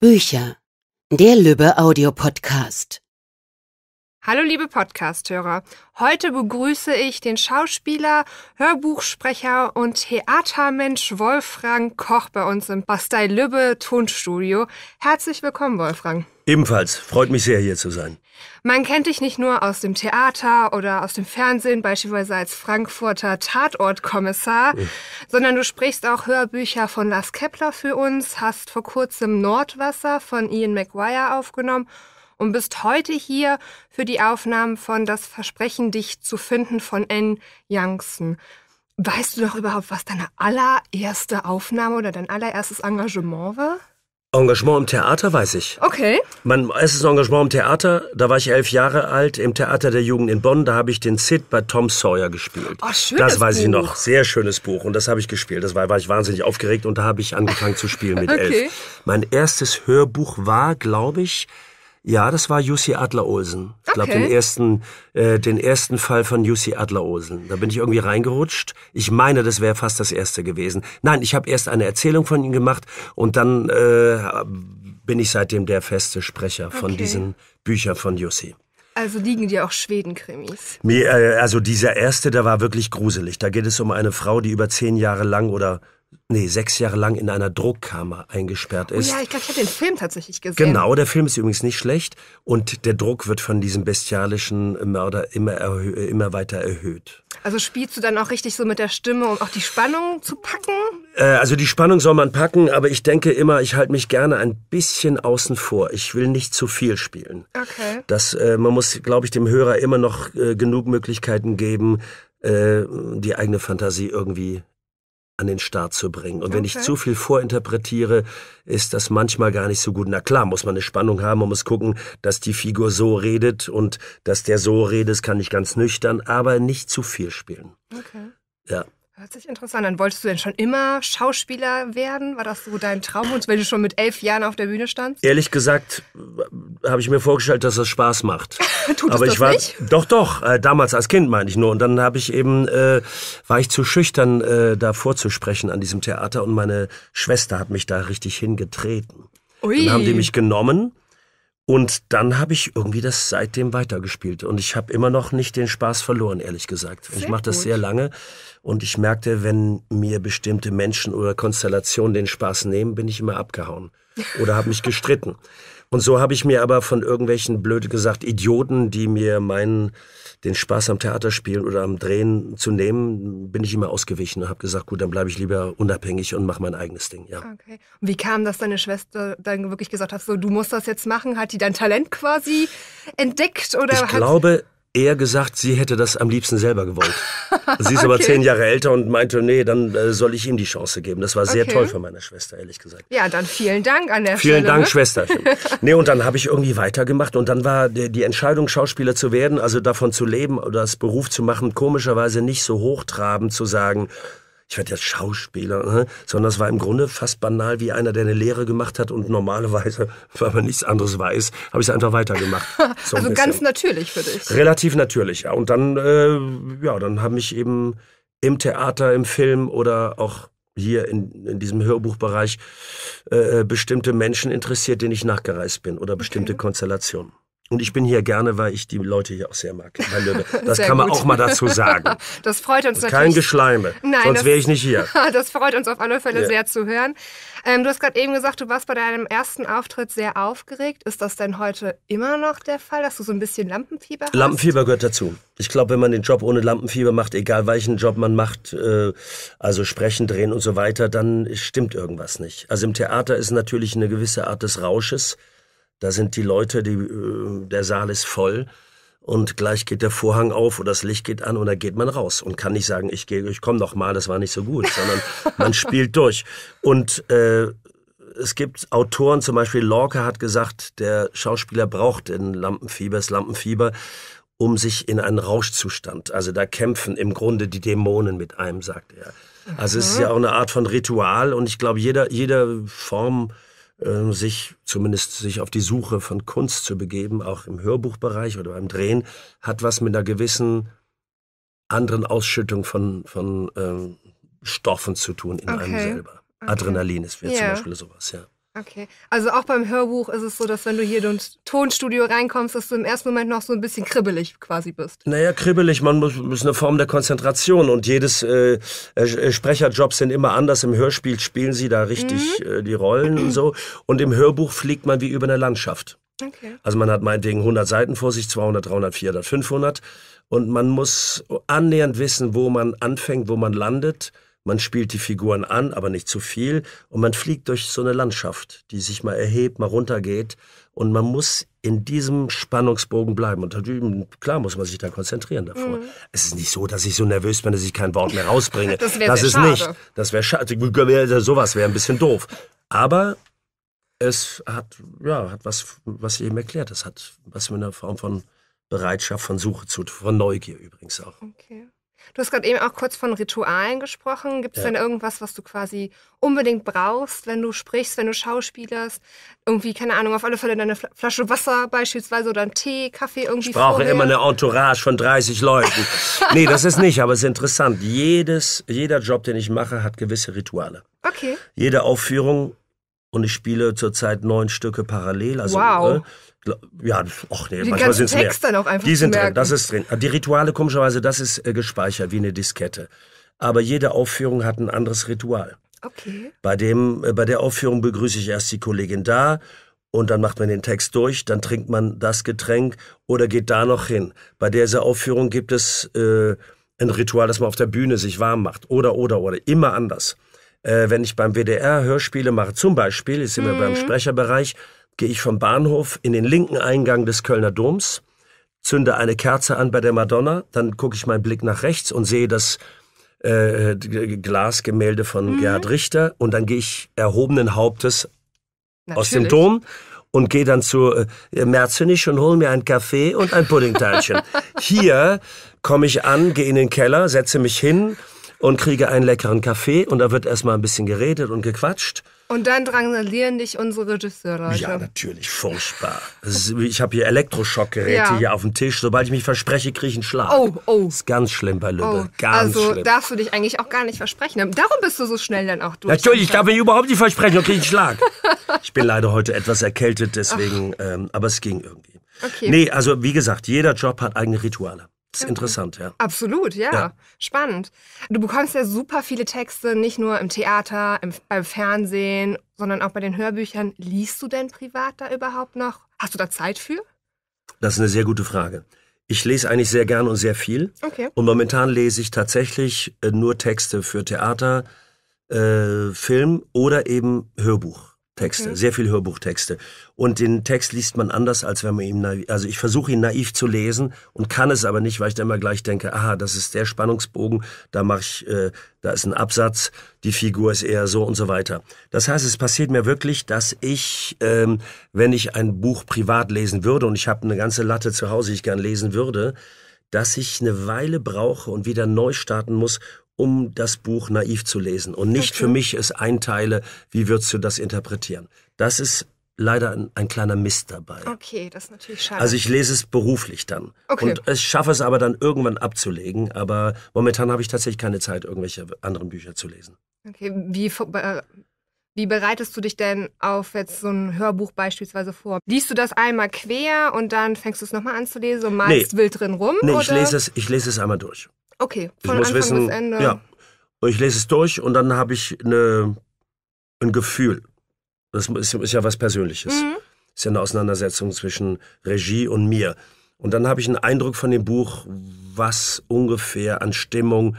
Bücher. Der Lübbe Audiopodcast. Hallo liebe Podcasthörer. Heute begrüße ich den Schauspieler, Hörbuchsprecher und Theatermensch Wolfgang Koch bei uns im Bastei Lübbe Tonstudio. Herzlich willkommen, Wolfgang. Ebenfalls, freut mich sehr hier zu sein. Man kennt dich nicht nur aus dem Theater oder aus dem Fernsehen, beispielsweise als Frankfurter Tatortkommissar, mhm. sondern du sprichst auch Hörbücher von Lars Kepler für uns, hast vor kurzem Nordwasser von Ian McGuire aufgenommen und bist heute hier für die Aufnahmen von Das Versprechen, dich zu finden von N. Youngson. Weißt du doch überhaupt, was deine allererste Aufnahme oder dein allererstes Engagement war? Engagement im Theater weiß ich. Okay. Mein erstes Engagement im Theater, da war ich elf Jahre alt, im Theater der Jugend in Bonn, da habe ich den Sid bei Tom Sawyer gespielt. Oh, schönes Das weiß Buch. ich noch. Sehr schönes Buch. Und das habe ich gespielt. Das war, war ich wahnsinnig aufgeregt und da habe ich angefangen zu spielen mit okay. elf. Mein erstes Hörbuch war, glaube ich, ja, das war Jussi Adler-Olsen. Ich glaube, den, ersten, äh, den ersten Fall von Jussi Adler-Olsen. Da bin ich irgendwie reingerutscht. Ich meine, das wäre fast das erste gewesen. Nein, ich habe erst eine Erzählung von ihm gemacht und dann äh, bin ich seitdem der feste Sprecher von okay. diesen Büchern von Jussi. Also liegen dir auch Schweden-Krimis? Äh, also dieser erste, der war wirklich gruselig. Da geht es um eine Frau, die über zehn Jahre lang oder nee, sechs Jahre lang in einer Druckkammer eingesperrt ist. Oh ja, ich glaube, ich habe den Film tatsächlich gesehen. Genau, der Film ist übrigens nicht schlecht und der Druck wird von diesem bestialischen Mörder immer, äh, immer weiter erhöht. Also spielst du dann auch richtig so mit der Stimme, um auch die Spannung zu packen? Äh, also die Spannung soll man packen, aber ich denke immer, ich halte mich gerne ein bisschen außen vor. Ich will nicht zu viel spielen. Okay. Das, äh, man muss, glaube ich, dem Hörer immer noch äh, genug Möglichkeiten geben, äh, die eigene Fantasie irgendwie an den Start zu bringen. Und wenn ich zu viel vorinterpretiere, ist das manchmal gar nicht so gut. Na klar, muss man eine Spannung haben, man muss gucken, dass die Figur so redet und dass der so redet, das kann ich ganz nüchtern, aber nicht zu viel spielen. Okay. Ja. Hört sich interessant an. Wolltest du denn schon immer Schauspieler werden? War das so dein Traum, wenn du schon mit elf Jahren auf der Bühne standst? Ehrlich gesagt, habe ich mir vorgestellt, dass das Spaß macht. Tut Aber das ich war nicht? doch doch äh, damals als Kind meine ich nur und dann habe ich eben äh, war ich zu schüchtern äh, da vorzusprechen an diesem Theater und meine Schwester hat mich da richtig hingetreten. Ui. Dann haben die mich genommen und dann habe ich irgendwie das seitdem weitergespielt und ich habe immer noch nicht den Spaß verloren, ehrlich gesagt. Sehr ich mache das sehr lange und ich merkte, wenn mir bestimmte Menschen oder Konstellationen den Spaß nehmen, bin ich immer abgehauen oder habe mich gestritten. Und so habe ich mir aber von irgendwelchen, blöd gesagt, Idioten, die mir meinen, den Spaß am Theater spielen oder am Drehen zu nehmen, bin ich immer ausgewichen und habe gesagt, gut, dann bleibe ich lieber unabhängig und mache mein eigenes Ding. Ja. Okay. Und wie kam das, deine Schwester dann wirklich gesagt hat, so du musst das jetzt machen? Hat die dein Talent quasi entdeckt oder? Ich glaube, eher gesagt, sie hätte das am liebsten selber gewollt. sie ist okay. aber zehn Jahre älter und meinte, nee, dann äh, soll ich ihm die Chance geben. Das war sehr okay. toll von meiner Schwester, ehrlich gesagt. Ja, dann vielen Dank an der vielen Stelle. Vielen Dank, ne? Schwester. nee, und dann habe ich irgendwie weitergemacht und dann war die, die Entscheidung, Schauspieler zu werden, also davon zu leben oder das Beruf zu machen, komischerweise nicht so hochtrabend zu sagen, ich werde jetzt Schauspieler, äh? sondern es war im Grunde fast banal wie einer, der eine Lehre gemacht hat und normalerweise, weil man nichts anderes weiß, habe ich es einfach weitergemacht. So also ein ganz natürlich für dich. Relativ natürlich, ja. Und dann, äh, ja, dann haben mich eben im Theater, im Film oder auch hier in, in diesem Hörbuchbereich äh, äh bestimmte Menschen interessiert, denen ich nachgereist bin oder bestimmte okay. Konstellationen. Und ich bin hier gerne, weil ich die Leute hier auch sehr mag. Das kann man auch mal dazu sagen. Das freut uns natürlich. Kein Geschleime. Nein, sonst wäre ich nicht hier. das freut uns auf alle Fälle ja. sehr zu hören. Ähm, du hast gerade eben gesagt, du warst bei deinem ersten Auftritt sehr aufgeregt. Ist das denn heute immer noch der Fall, dass du so ein bisschen Lampenfieber hast? Lampenfieber gehört dazu. Ich glaube, wenn man den Job ohne Lampenfieber macht, egal welchen Job man macht, äh, also sprechen, drehen und so weiter, dann stimmt irgendwas nicht. Also im Theater ist natürlich eine gewisse Art des Rausches da sind die Leute, die, äh, der Saal ist voll und gleich geht der Vorhang auf oder das Licht geht an und dann geht man raus und kann nicht sagen, ich gehe, ich komme noch mal, das war nicht so gut, sondern man spielt durch. Und äh, es gibt Autoren, zum Beispiel Lorca hat gesagt, der Schauspieler braucht den Lampenfieber, das Lampenfieber, um sich in einen Rauschzustand. Also da kämpfen im Grunde die Dämonen mit einem, sagt er. Also es ist mhm. ja auch eine Art von Ritual und ich glaube, jeder, jeder Form ähm, sich zumindest sich auf die Suche von Kunst zu begeben, auch im Hörbuchbereich oder beim Drehen, hat was mit einer gewissen anderen Ausschüttung von, von ähm, Stoffen zu tun in okay. einem selber. Okay. Adrenalin ist ja. zum Beispiel sowas, ja. Okay, also auch beim Hörbuch ist es so, dass wenn du hier ins Tonstudio reinkommst, dass du im ersten Moment noch so ein bisschen kribbelig quasi bist. Naja, kribbelig, man muss, ist eine Form der Konzentration und jedes äh, äh, äh, Sprecherjobs sind immer anders. Im Hörspiel spielen sie da richtig mhm. äh, die Rollen und so und im Hörbuch fliegt man wie über eine Landschaft. Okay. Also man hat meinetwegen 100 Seiten vor sich, 200, 300, 400, 500 und man muss annähernd wissen, wo man anfängt, wo man landet man spielt die Figuren an, aber nicht zu viel. Und man fliegt durch so eine Landschaft, die sich mal erhebt, mal runtergeht. Und man muss in diesem Spannungsbogen bleiben. Und klar muss man sich da konzentrieren davor. Mhm. Es ist nicht so, dass ich so nervös bin, dass ich kein Wort mehr rausbringe. das wäre ist nicht. Das wäre schade. Also, also, sowas wäre ein bisschen doof. Aber es hat, ja, hat was, was ich eben erklärt. Es hat was mit einer Form von Bereitschaft, von Suche zu, von Neugier übrigens auch. Okay. Du hast gerade eben auch kurz von Ritualen gesprochen. Gibt es ja. denn irgendwas, was du quasi unbedingt brauchst, wenn du sprichst, wenn du schauspielerst? Irgendwie, keine Ahnung, auf alle Fälle deine Flasche Wasser beispielsweise oder einen Tee, Kaffee, irgendwie Ich brauche vorher. immer eine Entourage von 30 Leuten. nee, das ist nicht, aber es ist interessant. Jedes, jeder Job, den ich mache, hat gewisse Rituale. Okay. Jede Aufführung und ich spiele zurzeit neun Stücke parallel. Also, wow. Äh, ja, ach nee, die manchmal sind es mehr. Dann auch einfach die sind drin, das ist drin. Die Rituale, komischerweise, das ist äh, gespeichert wie eine Diskette. Aber jede Aufführung hat ein anderes Ritual. Okay. Bei, dem, äh, bei der Aufführung begrüße ich erst die Kollegin da und dann macht man den Text durch, dann trinkt man das Getränk oder geht da noch hin. Bei dieser Aufführung gibt es äh, ein Ritual, dass man auf der Bühne sich warm macht. Oder, oder, oder. Immer anders äh, wenn ich beim WDR Hörspiele mache, zum Beispiel, jetzt sind mhm. wir beim mhm. Sprecherbereich, gehe ich vom Bahnhof in den linken Eingang des Kölner Doms, zünde eine Kerze an bei der Madonna, dann gucke ich meinen Blick nach rechts und sehe das äh, Glasgemälde von mhm. Gerhard Richter und dann gehe ich erhobenen Hauptes Natürlich. aus dem Dom und gehe dann zu äh, Merzenich und hole mir einen Kaffee und ein Puddingteilchen. Hier komme ich an, gehe in den Keller, setze mich hin und kriege einen leckeren Kaffee und da wird erstmal ein bisschen geredet und gequatscht. Und dann drangsalieren dich unsere Regisseure. Ja, natürlich, furchtbar. Ist, ich habe hier Elektroschockgeräte ja. hier auf dem Tisch. Sobald ich mich verspreche, kriege ich einen Schlag. Oh, oh. Ist ganz schlimm bei Lübbe. Oh. Ganz also schlimm. darfst du dich eigentlich auch gar nicht versprechen. Darum bist du so schnell dann auch durch. Natürlich, ich darf mich überhaupt nicht versprechen, und kriege einen Schlag. ich bin leider heute etwas erkältet, deswegen, ähm, aber es ging irgendwie. Okay. Nee, also wie gesagt, jeder Job hat eigene Rituale ist interessant, ja. Absolut, ja. ja. Spannend. Du bekommst ja super viele Texte, nicht nur im Theater, im, beim Fernsehen, sondern auch bei den Hörbüchern. Liest du denn privat da überhaupt noch? Hast du da Zeit für? Das ist eine sehr gute Frage. Ich lese eigentlich sehr gern und sehr viel. Okay. Und momentan lese ich tatsächlich äh, nur Texte für Theater, äh, Film oder eben Hörbuch. Texte, okay. sehr viel Hörbuchtexte. Und den Text liest man anders, als wenn man ihn naiv, also ich versuche ihn naiv zu lesen und kann es aber nicht, weil ich dann immer gleich denke, aha, das ist der Spannungsbogen, da mache ich, äh, da ist ein Absatz, die Figur ist eher so und so weiter. Das heißt, es passiert mir wirklich, dass ich, ähm, wenn ich ein Buch privat lesen würde und ich habe eine ganze Latte zu Hause, die ich gern lesen würde, dass ich eine Weile brauche und wieder neu starten muss, um das Buch naiv zu lesen und nicht okay. für mich es einteile, wie würdest du das interpretieren. Das ist leider ein, ein, kleiner Mist dabei. Okay, das ist natürlich schade. Also ich lese es beruflich dann. Okay. Und ich schaffe es aber dann irgendwann abzulegen, aber momentan habe ich tatsächlich keine Zeit, irgendwelche anderen Bücher zu lesen. Okay, wie, äh, wie bereitest du dich denn auf jetzt so ein Hörbuch beispielsweise vor? Liest du das einmal quer und dann fängst du es nochmal an zu lesen und malst nee. wild drin rum? Nee, oder? ich lese, es, ich lese es einmal durch. Okay, von ich muss Anfang wissen, bis Ende. Ja. ich lese es durch und dann habe ich eine, ein Gefühl. Das ist, ist ja was Persönliches. Mhm. Ist ja eine Auseinandersetzung zwischen Regie und mir. Und dann habe ich einen Eindruck von dem Buch, was ungefähr an Stimmung,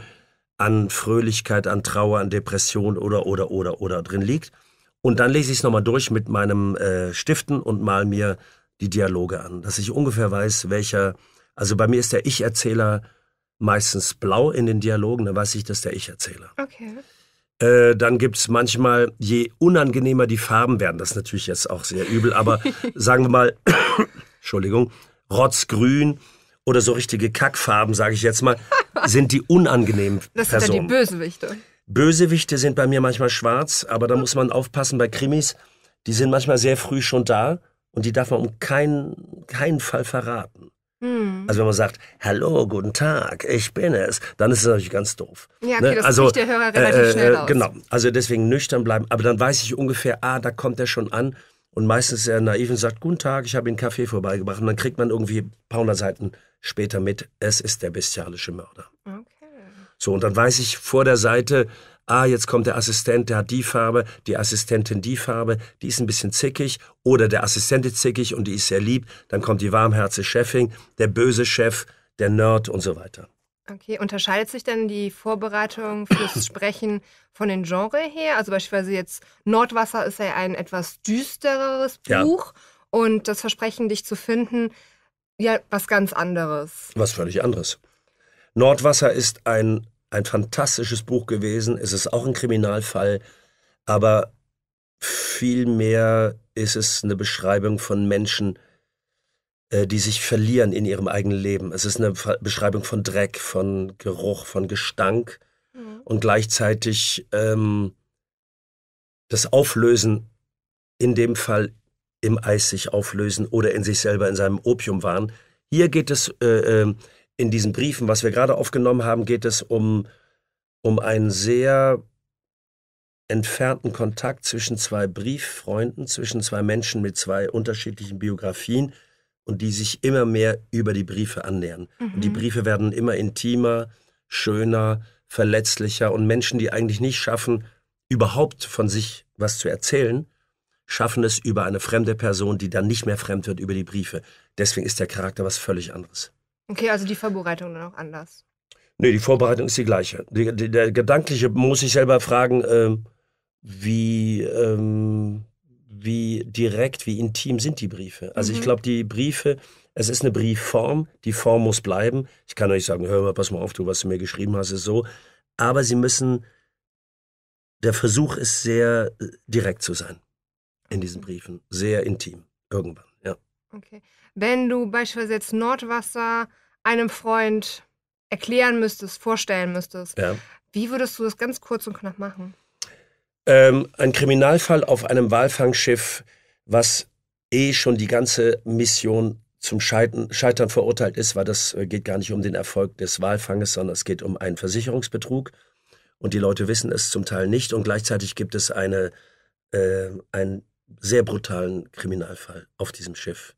an Fröhlichkeit, an Trauer, an Depression oder, oder, oder, oder drin liegt. Und dann lese ich es nochmal durch mit meinem äh, Stiften und mal mir die Dialoge an, dass ich ungefähr weiß, welcher, also bei mir ist der Ich-Erzähler meistens blau in den Dialogen, dann weiß ich, dass der Ich-Erzähler. Okay. Äh, dann gibt es manchmal, je unangenehmer die Farben werden, das ist natürlich jetzt auch sehr übel, aber sagen wir mal, Entschuldigung, rotzgrün oder so richtige Kackfarben, sage ich jetzt mal, sind die unangenehmen das Personen. Das sind dann die Bösewichte. Bösewichte sind bei mir manchmal schwarz, aber da muss man aufpassen bei Krimis, die sind manchmal sehr früh schon da und die darf man um keinen, keinen Fall verraten. Mhm. Also wenn man sagt, hallo, guten Tag, ich bin es, dann ist es natürlich ganz doof. Ja, ne? okay, ne? das also, der Hörer relativ äh, äh schnell äh, raus. Genau, also deswegen nüchtern bleiben, aber dann weiß ich ungefähr, ah, da kommt er schon an und meistens ist er naiv und sagt, guten Tag, ich habe Ihnen Kaffee vorbeigebracht und dann kriegt man irgendwie ein paar hundert Seiten später mit, es ist der bestialische Mörder. Okay. So, und dann weiß ich vor der Seite, ah, jetzt kommt der Assistent, der hat die Farbe, die Assistentin die Farbe, die ist ein bisschen zickig oder der Assistent ist zickig und die ist sehr lieb, dann kommt die warmherzige Chefin, der böse Chef, der Nerd und so weiter. Okay, unterscheidet sich denn die Vorbereitung fürs Sprechen von den Genres her? Also beispielsweise jetzt Nordwasser ist ja ein etwas düstereres Buch ja. und das Versprechen, dich zu finden, ja, was ganz anderes. Was völlig anderes. Nordwasser ist ein ein fantastisches Buch gewesen. Es ist auch ein Kriminalfall, aber vielmehr ist es eine Beschreibung von Menschen, äh, die sich verlieren in ihrem eigenen Leben. Es ist eine Beschreibung von Dreck, von Geruch, von Gestank mhm. und gleichzeitig ähm, das Auflösen, in dem Fall im Eis sich auflösen oder in sich selber in seinem Opium waren. Hier geht es äh, ähm, in diesen Briefen, was wir gerade aufgenommen haben, geht es um, um einen sehr entfernten Kontakt zwischen zwei Brieffreunden, zwischen zwei Menschen mit zwei unterschiedlichen Biografien und die sich immer mehr über die Briefe annähern. Mhm. Und die mhm. Briefe werden immer intimer, schöner, verletzlicher und Menschen, die eigentlich nicht schaffen, überhaupt von sich was zu erzählen, schaffen es über eine fremde Person, die dann nicht mehr fremd wird über die Briefe. Deswegen ist der Charakter was völlig anderes. Okay, also die Vorbereitung dann auch anders. Nee, die Vorbereitung ist die gleiche. Die, die, der gedankliche muss ich selber fragen, ähm, wie, ähm, wie direkt, wie intim sind die Briefe. Also mhm. ich glaube, die Briefe, es ist eine Briefform, die Form muss bleiben. Ich kann euch sagen, hör mal, pass mal auf, du, was du mir geschrieben hast, ist so. Aber sie müssen, der Versuch ist sehr äh, direkt zu sein in diesen Briefen, sehr intim, irgendwann, ja. Okay. Wenn du beispielsweise jetzt Nordwasser einem Freund erklären müsstest, vorstellen müsstest, ja. wie würdest du das ganz kurz und knapp machen? Ähm, ein Kriminalfall auf einem Walfangschiff, was eh schon die ganze Mission zum Scheitern, Scheitern verurteilt ist, weil das äh, geht gar nicht um den Erfolg des Walfanges, sondern es geht um einen Versicherungsbetrug. Und die Leute wissen es zum Teil nicht. Und gleichzeitig gibt es eine, äh, einen sehr brutalen Kriminalfall auf diesem Schiff.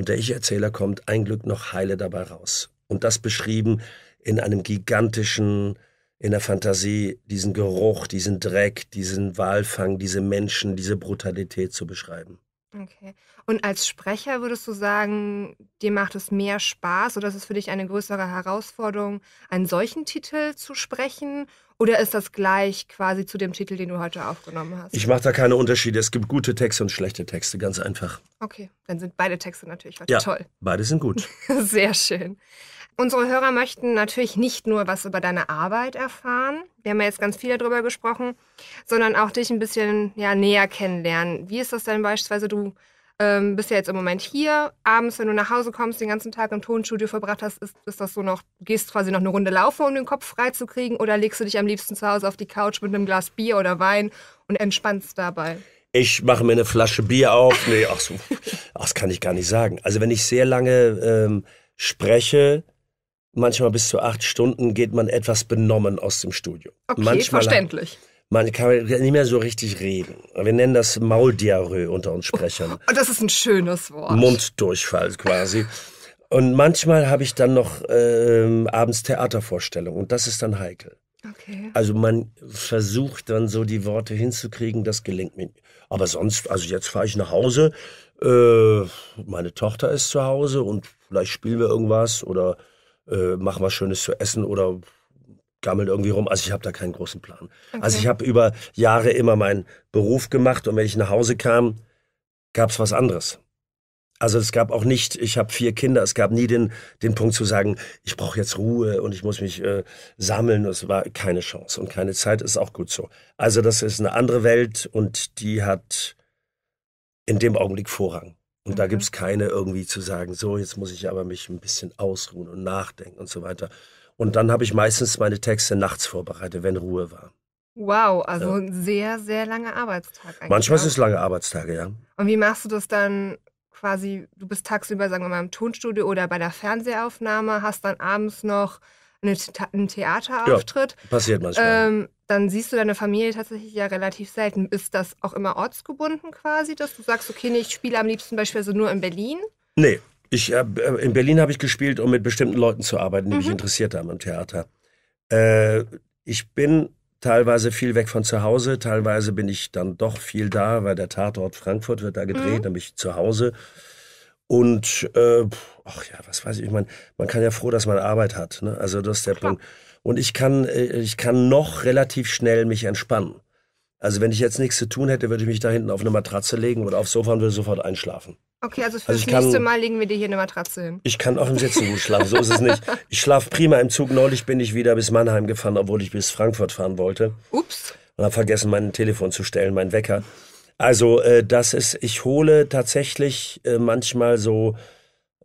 Und der Ich-Erzähler kommt ein Glück noch heile dabei raus. Und das beschrieben in einem gigantischen, in der Fantasie, diesen Geruch, diesen Dreck, diesen Walfang, diese Menschen, diese Brutalität zu beschreiben. Okay. Und als Sprecher würdest du sagen, dir macht es mehr Spaß oder ist es für dich eine größere Herausforderung, einen solchen Titel zu sprechen? Oder ist das gleich quasi zu dem Titel, den du heute aufgenommen hast? Ich mache da keine Unterschiede. Es gibt gute Texte und schlechte Texte, ganz einfach. Okay, dann sind beide Texte natürlich heute ja, toll. Beide sind gut. Sehr schön. Unsere Hörer möchten natürlich nicht nur was über deine Arbeit erfahren, wir haben ja jetzt ganz viel darüber gesprochen, sondern auch dich ein bisschen ja, näher kennenlernen. Wie ist das denn beispielsweise, du ähm, bist ja jetzt im Moment hier. Abends, wenn du nach Hause kommst, den ganzen Tag im Tonstudio verbracht hast, ist, ist das so noch, gehst quasi noch eine Runde laufen, um den Kopf freizukriegen? Oder legst du dich am liebsten zu Hause auf die Couch mit einem Glas Bier oder Wein und entspannst dabei? Ich mache mir eine Flasche Bier auf. Nee, ach so, das kann ich gar nicht sagen. Also wenn ich sehr lange ähm, spreche, manchmal bis zu acht Stunden, geht man etwas benommen aus dem Studio. Okay, manchmal verständlich. Hat, man kann nicht mehr so richtig reden. Wir nennen das Mauldiarrhoe unter uns Sprechern. Oh, das ist ein schönes Wort. Munddurchfall quasi. Und manchmal habe ich dann noch äh, abends Theatervorstellungen und das ist dann heikel. Okay. Also man versucht dann so die Worte hinzukriegen, das gelingt mir. Aber sonst, also jetzt fahre ich nach Hause, äh, meine Tochter ist zu Hause und vielleicht spielen wir irgendwas oder äh, machen was Schönes zu essen oder gammelt irgendwie rum. Also ich habe da keinen großen Plan. Also okay. Also ich habe über Jahre immer meinen Beruf gemacht und wenn ich nach Hause kam, gab es was anderes. Also es gab auch nicht, ich habe vier Kinder, es gab nie den, den Punkt zu sagen, ich brauche jetzt Ruhe und ich muss mich äh, sammeln. Es war keine Chance und keine Zeit, ist auch gut so. Also das ist eine andere Welt und die hat in dem Augenblick Vorrang. Und okay. da gibt es keine irgendwie zu sagen, so jetzt muss ich aber mich ein bisschen ausruhen und nachdenken und so weiter. Und dann habe ich meistens meine Texte nachts vorbereitet, wenn Ruhe war. Wow, also ja. ein sehr, sehr langer Arbeitstag eigentlich. Manchmal ne? sind es lange Arbeitstage, ja. Und wie machst du das dann quasi? Du bist tagsüber, sagen wir mal, im Tonstudio oder bei der Fernsehaufnahme, hast dann abends noch eine, einen Theaterauftritt. Ja, passiert manchmal. Ähm, dann siehst du deine Familie tatsächlich ja relativ selten. Ist das auch immer ortsgebunden quasi, dass du sagst, okay, nee, ich spiele am liebsten beispielsweise nur in Berlin? Nee, ich, äh, äh, in Berlin habe ich gespielt, um mit bestimmten Leuten zu arbeiten, die mhm. mich interessiert haben am Theater. Äh, ich bin teilweise viel weg von zu Hause, teilweise bin ich dann doch viel da, weil der Tatort Frankfurt wird da gedreht, mhm. dann bin ich zu Hause. Und äh, ach ja, was weiß ich, ich meine, man kann ja froh, dass man Arbeit hat. Ne? Also das ist der Klar. Punkt. Und ich kann, äh, ich kann noch relativ schnell mich entspannen. Also wenn ich jetzt nichts zu tun hätte, würde ich mich da hinten auf eine Matratze legen oder aufs Sofa und würde sofort einschlafen. Okay, also fürs also nächste kann, Mal legen wir dir hier eine Matratze hin. Ich kann auch im Sitzen gut schlafen, so ist es nicht. Ich schlafe prima im Zug. Neulich bin ich wieder bis Mannheim gefahren, obwohl ich bis Frankfurt fahren wollte. Ups. Und habe vergessen, mein Telefon zu stellen, mein Wecker. Also äh, das ist, ich hole tatsächlich äh, manchmal so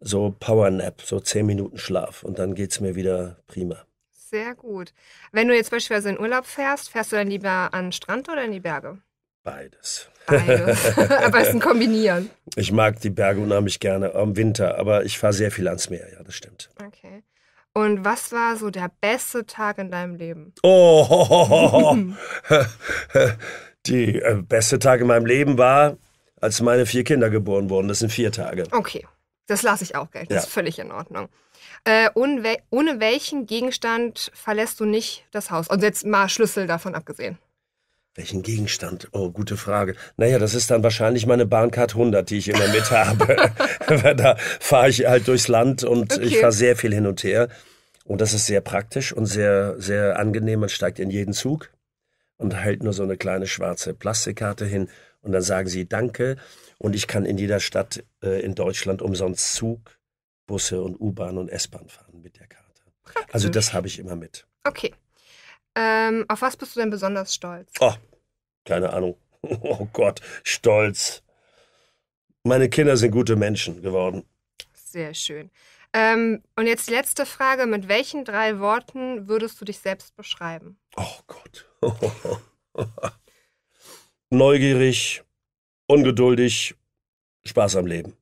so Powernap, so zehn Minuten Schlaf und dann geht's mir wieder prima sehr gut. Wenn du jetzt beispielsweise in Urlaub fährst, fährst du dann lieber an den Strand oder in die Berge? Beides. Beides. Aber es ist ein kombinieren. Ich mag die Berge unheimlich gerne im Winter, aber ich fahre sehr viel ans Meer, ja, das stimmt. Okay. Und was war so der beste Tag in deinem Leben? Oh, ho, ho, ho, die äh, beste Tag in meinem Leben war, als meine vier Kinder geboren wurden. Das sind vier Tage. Okay, das lasse ich auch gelten. Das ja. ist völlig in Ordnung. Äh, ohne, wel ohne welchen Gegenstand verlässt du nicht das Haus? Und also jetzt mal Schlüssel davon abgesehen. Welchen Gegenstand? Oh, gute Frage. Naja, das ist dann wahrscheinlich meine Bahncard 100, die ich immer mit habe. da fahre ich halt durchs Land und okay. ich fahre sehr viel hin und her. Und das ist sehr praktisch und sehr, sehr angenehm. Man steigt in jeden Zug und hält nur so eine kleine schwarze Plastikkarte hin. Und dann sagen sie Danke. Und ich kann in jeder Stadt äh, in Deutschland umsonst Zug Busse und U-Bahn und S-Bahn fahren mit der Karte. Praktisch. Also das habe ich immer mit. Okay. Ähm, auf was bist du denn besonders stolz? Oh, keine Ahnung. Oh Gott, stolz. Meine Kinder sind gute Menschen geworden. Sehr schön. Ähm, und jetzt die letzte Frage. Mit welchen drei Worten würdest du dich selbst beschreiben? Oh Gott. Neugierig, ungeduldig, Spaß am Leben.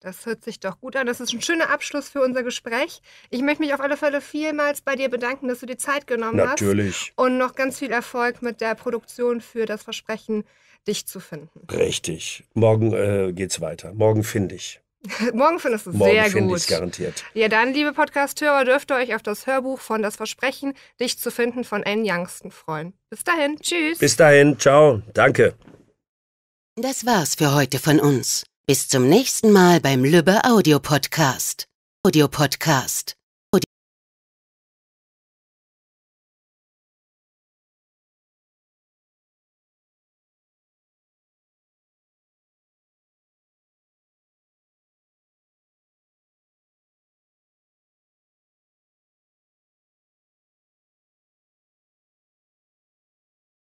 Das hört sich doch gut an. Das ist ein schöner Abschluss für unser Gespräch. Ich möchte mich auf alle Fälle vielmals bei dir bedanken, dass du dir Zeit genommen Natürlich. hast. Natürlich. Und noch ganz viel Erfolg mit der Produktion für das Versprechen, dich zu finden. Richtig. Morgen äh, geht's weiter. Morgen finde ich. Morgen findest du es Morgen sehr gut. Morgen garantiert. Ja, dann, liebe Podcast-Hörer, dürft ihr euch auf das Hörbuch von Das Versprechen, dich zu finden, von Anne Youngsten freuen. Bis dahin, tschüss. Bis dahin, ciao, danke. Das war's für heute von uns. Bis zum nächsten Mal beim Lübbe Audiopodcast. Audiopodcast.